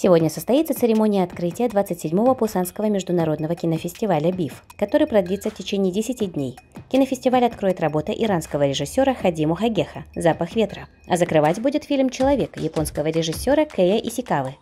Сегодня состоится церемония открытия 27-го Пусанского международного кинофестиваля «БИФ», который продлится в течение 10 дней. Кинофестиваль откроет работа иранского режиссера Хадиму Хагеха «Запах ветра», а закрывать будет фильм «Человек» японского режиссера Кэя Исикавы.